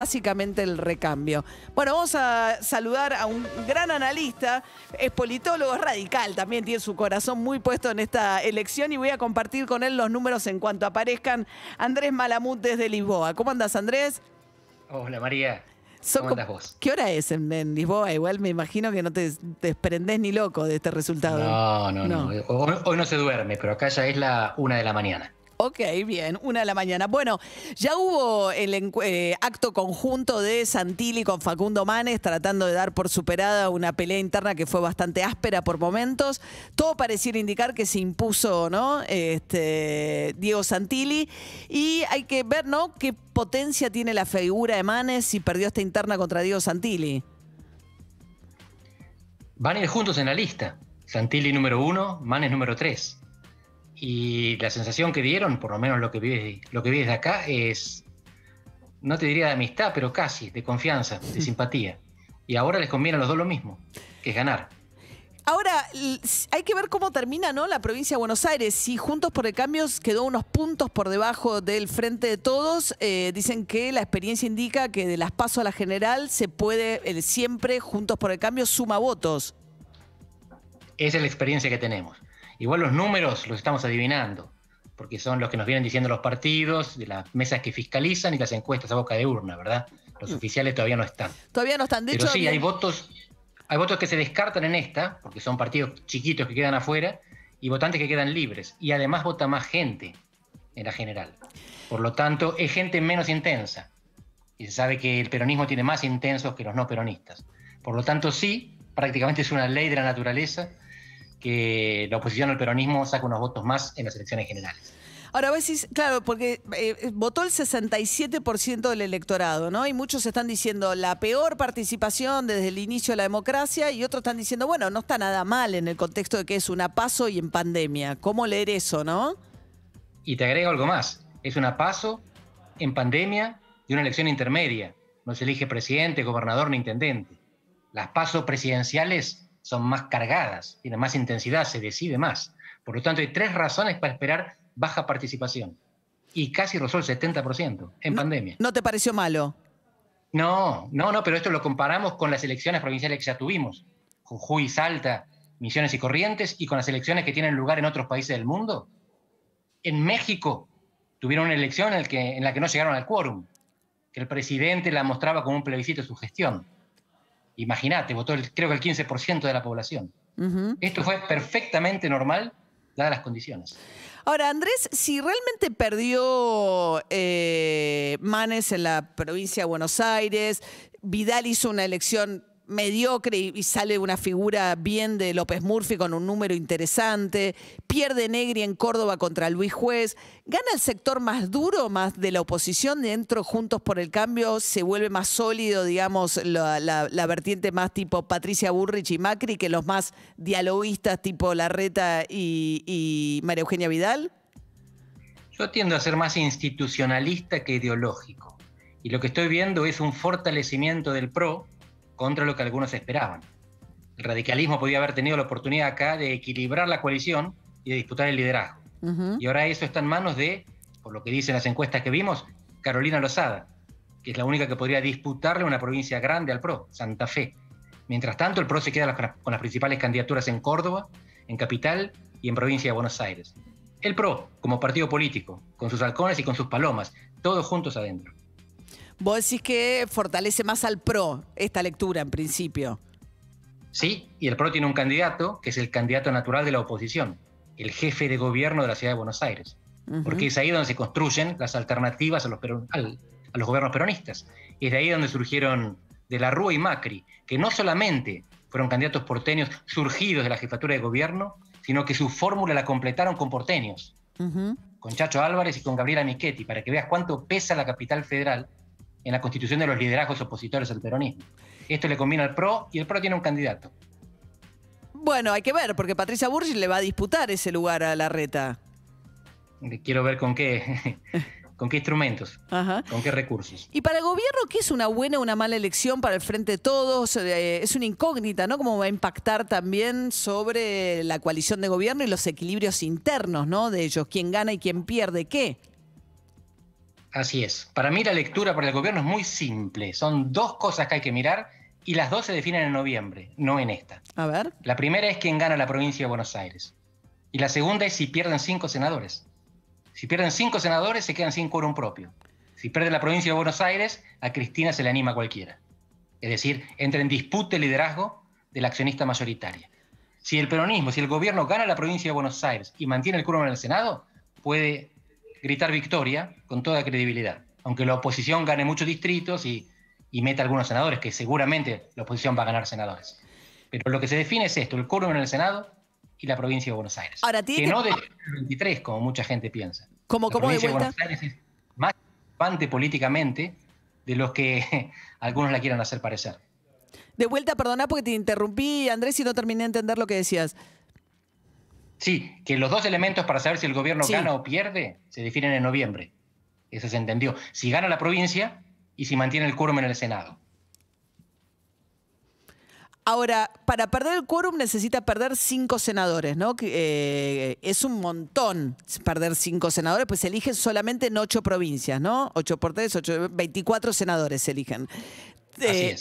básicamente el recambio. Bueno, vamos a saludar a un gran analista, es politólogo, radical, también tiene su corazón muy puesto en esta elección y voy a compartir con él los números en cuanto aparezcan. Andrés Malamut desde Lisboa. ¿Cómo andas, Andrés? Hola, María. ¿Cómo vos? ¿Qué hora es en, Lisboa? Igual me imagino que no te desprendés ni loco de este resultado. No, no, no. hoy, no se duerme, pero acá ya es la una de la mañana. Ok, bien, una de la mañana. Bueno, ya hubo el eh, acto conjunto de Santilli con Facundo Manes tratando de dar por superada una pelea interna que fue bastante áspera por momentos. Todo pareciera indicar que se impuso, ¿no? Este, Diego Santilli. Y hay que ver, ¿no? ¿Qué potencia tiene la figura de Manes si perdió esta interna contra Diego Santilli? Van a ir juntos en la lista. Santilli número uno, Manes número tres. Y la sensación que dieron, por lo menos lo que vives lo que vi de acá, es, no te diría de amistad, pero casi, de confianza, de simpatía. Y ahora les conviene a los dos lo mismo, que es ganar. Ahora, hay que ver cómo termina ¿no? la provincia de Buenos Aires. Si Juntos por el Cambio quedó unos puntos por debajo del frente de todos, eh, dicen que la experiencia indica que de las PASO a la general se puede el siempre Juntos por el Cambio suma votos. Esa es la experiencia que tenemos. Igual los números los estamos adivinando, porque son los que nos vienen diciendo los partidos, de las mesas que fiscalizan y las encuestas a boca de urna, ¿verdad? Los mm. oficiales todavía no están. Todavía no están, de Pero sí, hay votos, hay votos que se descartan en esta, porque son partidos chiquitos que quedan afuera, y votantes que quedan libres. Y además vota más gente en la general. Por lo tanto, es gente menos intensa. Y se sabe que el peronismo tiene más intensos que los no peronistas. Por lo tanto, sí, prácticamente es una ley de la naturaleza que la oposición al peronismo saca unos votos más en las elecciones generales. Ahora, a veces, claro, porque eh, votó el 67% del electorado, ¿no? Y muchos están diciendo la peor participación desde el inicio de la democracia y otros están diciendo, bueno, no está nada mal en el contexto de que es una paso y en pandemia. ¿Cómo leer eso, no? Y te agrego algo más. Es una paso en pandemia y una elección intermedia. No se elige presidente, gobernador ni intendente. Las pasos presidenciales son más cargadas, tienen más intensidad, se decide más. Por lo tanto, hay tres razones para esperar baja participación. Y casi rozó el 70% en pandemia. ¿No te pareció malo? No, no, no, pero esto lo comparamos con las elecciones provinciales que ya tuvimos. Jujuy, Salta, Misiones y Corrientes, y con las elecciones que tienen lugar en otros países del mundo. En México tuvieron una elección en, el en la que no llegaron al quórum, que el presidente la mostraba como un plebiscito de su gestión. Imagínate, votó creo que el 15% de la población. Esto fue perfectamente normal, dadas las condiciones. Ahora, Andrés, si realmente perdió eh, Manes en la provincia de Buenos Aires, Vidal hizo una elección mediocre y sale una figura bien de López Murphy con un número interesante, pierde Negri en Córdoba contra Luis Juez, gana el sector más duro, más de la oposición, dentro Juntos por el Cambio se vuelve más sólido, digamos, la, vertiente más tipo Patricia Burrich y Macri que los más dialoguistas tipo Larreta y, y María Eugenia Vidal? Yo tiendo a ser más institucionalista que ideológico. Y lo que estoy viendo es un fortalecimiento del PRO, contra lo que algunos esperaban. El radicalismo podía haber tenido la oportunidad acá de equilibrar la coalición y de disputar el liderazgo. Y ahora eso está en manos de, por lo que dicen las encuestas que vimos, Carolina Lozada, que es la única que podría disputarle una provincia grande al PRO, Santa Fe. Mientras tanto, el PRO se queda con las principales candidaturas en Córdoba, en Capital y en provincia de Buenos Aires. El PRO, como partido político, con sus halcones y con sus palomas, todos juntos adentro. Vos decís que fortalece más al PRO esta lectura en principio. Sí, y el PRO tiene un candidato que es el candidato natural de la oposición, el jefe de gobierno de la ciudad de Buenos Aires, porque es ahí donde se construyen las alternativas a los, a los gobiernos peronistas. Es de ahí donde surgieron de la Rúa y Macri, que no solamente fueron candidatos porteños surgidos de la jefatura de gobierno, sino que su fórmula la completaron con porteños, con Chacho Álvarez y con Gabriela Michetti, para que veas cuánto pesa la capital federal en la constitución de los liderazgos opositores al peronismo. Esto le combina al PRO y el PRO tiene un candidato. Bueno, hay que ver, porque Patricia Burgis le va a disputar ese lugar a la reta. Quiero ver con qué, con qué instrumentos, con qué recursos. Y para el gobierno, ¿qué es una buena o una mala elección para el Frente Todos? Eh, es una incógnita, ¿no? ¿Cómo va a impactar también sobre la coalición de gobierno y los equilibrios internos, ¿no? De ellos, quién gana y quién pierde qué. Así es. Para mí la lectura para el gobierno es muy simple. Son dos cosas que hay que mirar y las dos se definen en noviembre, no en esta. A ver. La primera es quién gana la provincia de Buenos Aires. Y la segunda es si pierden cinco senadores. Si pierden cinco senadores, se quedan sin quórum propio. Si pierde la provincia de Buenos Aires, a Cristina se le anima cualquiera. Es decir, entra en disputa el liderazgo del accionista mayoritaria. Si el peronismo, si el gobierno gana la provincia de Buenos Aires y mantiene el quórum en el Senado, puede gritar victoria con toda credibilidad. Aunque la oposición gane muchos distritos y, meta algunos senadores, que seguramente la oposición va a ganar senadores. Pero lo que se define es esto, el coro en el Senado y la provincia de Buenos Aires. Ahora, que, no de 23, como mucha gente piensa. Como, como de es más importante políticamente de los que algunos la quieran hacer parecer. De vuelta, perdona porque te interrumpí, Andrés, y no terminé de entender lo que decías. Sí, que los dos elementos para saber si el gobierno gana o pierde se definen en noviembre. Eso se entendió. Si gana la provincia y si mantiene el quórum en el Senado. Ahora, para perder el quórum necesita perder cinco senadores, ¿no? Eh, es un montón perder cinco senadores, pues se eligen solamente en ocho provincias, ¿no? Ocho por ocho, 24 senadores se eligen. Este,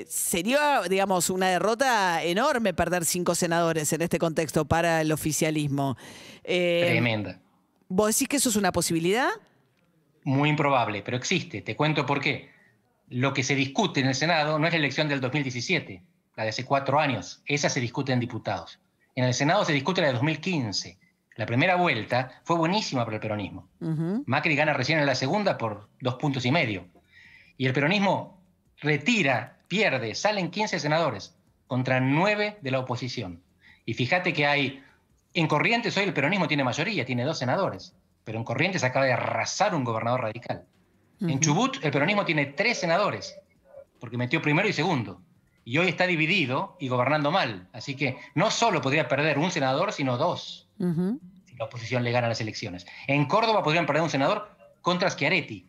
eh, sería, digamos, una derrota enorme perder cinco senadores en este contexto para el oficialismo. Eh, Tremenda. ¿Vos decís que eso es una posibilidad? Muy improbable, pero existe. Te cuento por qué. Lo que se discute en el Senado no es la elección del 2017, la de hace cuatro años. Esa se discute en diputados. En el Senado se discute la de 2015. La primera vuelta fue buenísima para el peronismo. Macri gana recién en la segunda por dos puntos y medio. Y el peronismo retira, pierde, salen 15 senadores contra 9 de la oposición. Y fíjate que hay, en Corrientes hoy el peronismo tiene mayoría, tiene dos senadores, pero en Corrientes acaba de arrasar un gobernador radical. En Chubut el peronismo tiene tres senadores, porque metió primero y segundo. Y hoy está dividido y gobernando mal. Así que no solo podría perder un senador, sino dos, si la oposición le gana las elecciones. En Córdoba podrían perder un senador contra Schiaretti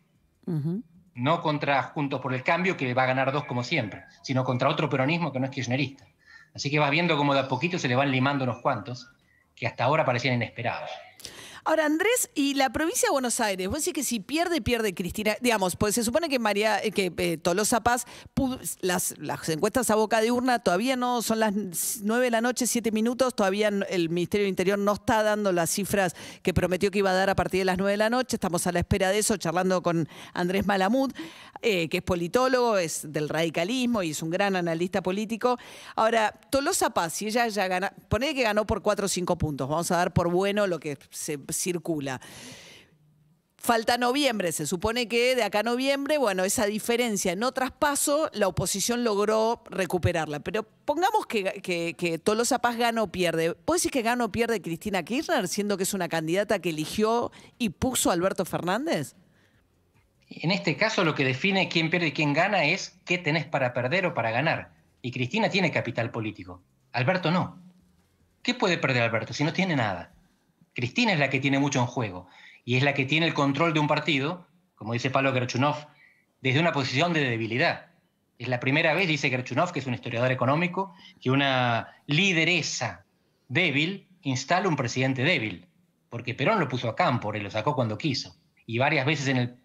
no contra Juntos por el Cambio, que va a ganar dos como siempre, sino contra otro peronismo que no es kirchnerista. Así que vas viendo cómo de a poquito se le van limando unos cuantos que hasta ahora parecían inesperados. Ahora, Andrés, y la provincia de Buenos Aires, vos decís que si pierde, pierde Cristina. Digamos, pues se supone que María, eh, que eh, Tolosa Paz, las, las encuestas a boca de urna todavía no son las 9 de la noche, 7 minutos, todavía el Ministerio del Interior no está dando las cifras que prometió que iba a dar a partir de las 9 de la noche. Estamos a la espera de eso, charlando con Andrés Malamud, eh, que es politólogo, es del radicalismo y es un gran analista político. Ahora, Tolosa Paz, si ella ya gana, Pone que ganó por 4 o 5 puntos, vamos a dar por bueno lo que se circula. Falta noviembre, se supone que de acá a noviembre, bueno, esa diferencia no traspaso, la oposición logró recuperarla. Pero pongamos que, que Tolosa Paz gana o pierde. ¿Puedes decir que gana o pierde Cristina Kirchner, siendo que es una candidata que eligió y puso a Alberto Fernández? En este caso, lo que define quién pierde y quién gana es qué tenés para perder o para ganar. Y Cristina tiene capital político. Alberto no. ¿Qué puede perder Alberto si no tiene nada? Cristina es la que tiene mucho en juego y es la que tiene el control de un partido, como dice Pablo Gerchunov, desde una posición de debilidad. Es la primera vez, dice Gerchunov, que es un historiador económico, que una lideresa débil instala un presidente débil, porque Perón lo puso a campo, y lo sacó cuando quiso. Y varias veces en el,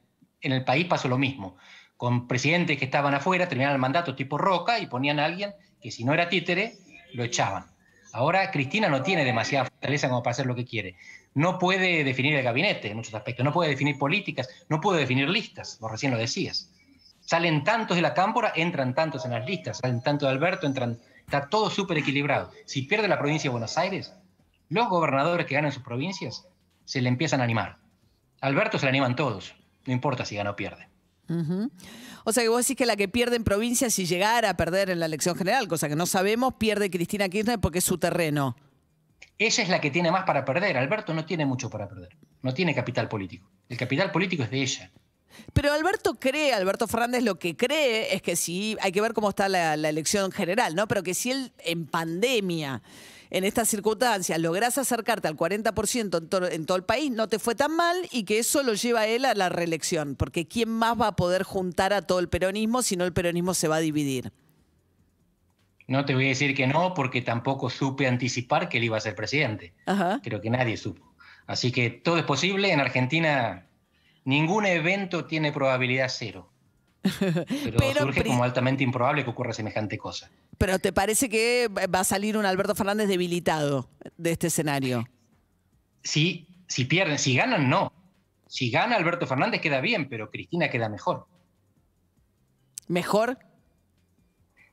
en el país pasó lo mismo, con presidentes que estaban afuera, terminaban el mandato tipo Roca y ponían a alguien que si no era títere, lo echaban. Ahora Cristina no tiene demasiada fortaleza como para hacer lo que quiere. No puede definir el gabinete en muchos aspectos, no puede definir políticas, no puede definir listas, vos recién lo decías. Salen tantos de la cámpora, entran tantos en las listas, salen tanto de Alberto, entran, está todo súper equilibrado. Si pierde la provincia de Buenos Aires, los gobernadores que ganan sus provincias se le empiezan a animar. Alberto se le animan todos, no importa si gana o pierde. O sea que vos decís que la que pierde en provincia, si llegara a perder en la elección general, cosa que no sabemos, pierde Cristina Kirchner porque es su terreno. Ella es la que tiene más para perder. Alberto no tiene mucho para perder. No tiene capital político. El capital político es de ella. Pero Alberto cree, Alberto Fernández lo que cree es que si, hay que ver cómo está la, la elección general, ¿no? Pero que si él en pandemia en estas circunstancias logras acercarte al 40% en, todo el país, no te fue tan mal y que eso lo lleva a él a la reelección, porque ¿quién más va a poder juntar a todo el peronismo si no el peronismo se va a dividir? No te voy a decir que no, porque tampoco supe anticipar que él iba a ser presidente. Creo que nadie supo. Así que todo es posible. En Argentina ningún evento tiene probabilidad cero. Pero, surge como altamente improbable que ocurra semejante cosa. Pero ¿te parece que va a salir un Alberto Fernández debilitado de este escenario? si pierden, si ganan, no. Si gana Alberto Fernández queda bien, pero Cristina queda mejor. ¿Mejor?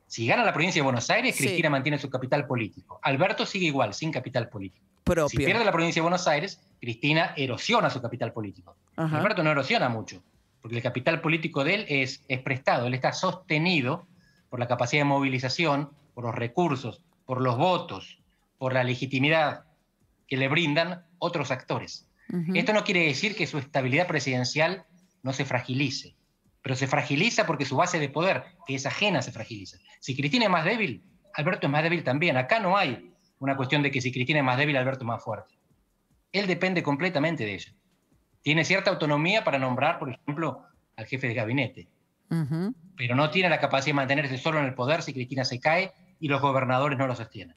Si gana la provincia de Buenos Aires, Cristina mantiene su capital político. Alberto sigue igual, sin capital político. Si pierde la provincia de Buenos Aires, Cristina erosiona su capital político. Alberto no erosiona mucho porque el capital político de él es, prestado, él está sostenido por la capacidad de movilización, por los recursos, por los votos, por la legitimidad que le brindan otros actores. Esto no quiere decir que su estabilidad presidencial no se fragilice, pero se fragiliza porque su base de poder, que es ajena, se fragiliza. Si Cristina es más débil, Alberto es más débil también. Acá no hay una cuestión de que si Cristina es más débil, Alberto es más fuerte. Él depende completamente de ella tiene cierta autonomía para nombrar, por ejemplo, al jefe de gabinete, pero no tiene la capacidad de mantenerse solo en el poder si Cristina se cae y los gobernadores no lo sostienen.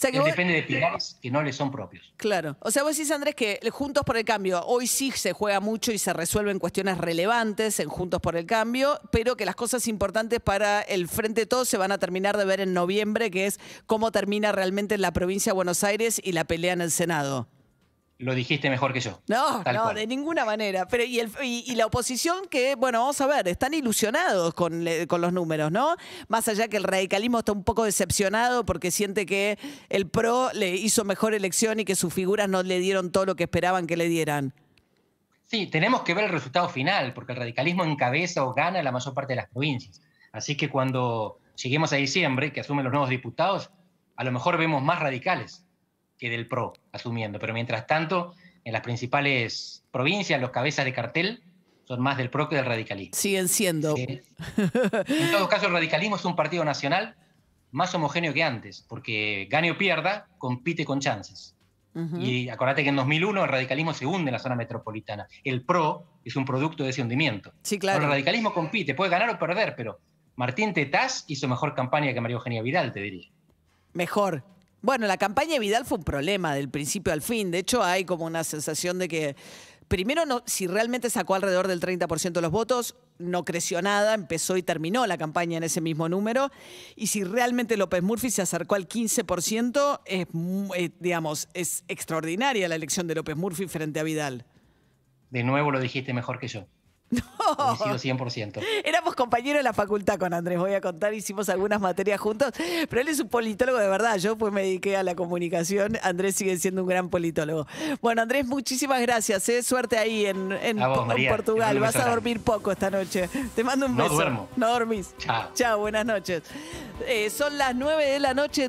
que depende de pilares que no le son propios. Claro. O sea, vos decís, Andrés, que Juntos por el Cambio hoy sí se juega mucho y se resuelven cuestiones relevantes en Juntos por el Cambio, pero que las cosas importantes para el Frente todo se van a terminar de ver en noviembre, que es cómo termina realmente la provincia de Buenos Aires y la pelea en el Senado. Lo dijiste mejor que yo. No, no, de ninguna manera. Pero y, la oposición que, bueno, vamos a ver, están ilusionados con, con, los números, ¿no? Más allá que el radicalismo está un poco decepcionado porque siente que el PRO le hizo mejor elección y que sus figuras no le dieron todo lo que esperaban que le dieran. Sí, tenemos que ver el resultado final, porque el radicalismo encabeza o gana la mayor parte de las provincias. Así que cuando lleguemos a diciembre, que asumen los nuevos diputados, a lo mejor vemos más radicales que del PRO asumiendo. Pero mientras tanto, en las principales provincias, los cabezas de cartel son más del PRO que del radicalismo. Siguen siendo. en todo caso, el radicalismo es un partido nacional más homogéneo que antes, porque gane o pierda, compite con chances. Y acordate que en 2001 el radicalismo se hunde en la zona metropolitana. El PRO es un producto de ese hundimiento. Sí, claro. el radicalismo compite, puede ganar o perder, pero Martín Tetaz hizo mejor campaña que María Eugenia Vidal, te diría. Mejor, bueno, la campaña de Vidal fue un problema del principio al fin. De hecho, hay como una sensación de que, primero, no, si realmente sacó alrededor del 30% de los votos, no creció nada, empezó y terminó la campaña en ese mismo número. Y si realmente López Murphy se acercó al 15%, es, eh, digamos, es extraordinaria la elección de López Murphy frente a Vidal. De nuevo lo dijiste mejor que yo. 100%. Éramos compañeros de la facultad con Andrés, voy a contar, hicimos algunas materias juntos, pero él es un politólogo de verdad, yo pues me dediqué a la comunicación, Andrés sigue siendo un gran politólogo. Bueno, Andrés, muchísimas gracias, ¿eh? suerte ahí en, Portugal, vas a dormir poco esta noche. Te mando un beso. No duermo. No dormís. Chao. Chao, buenas noches. Eh, son las 9 de la noche.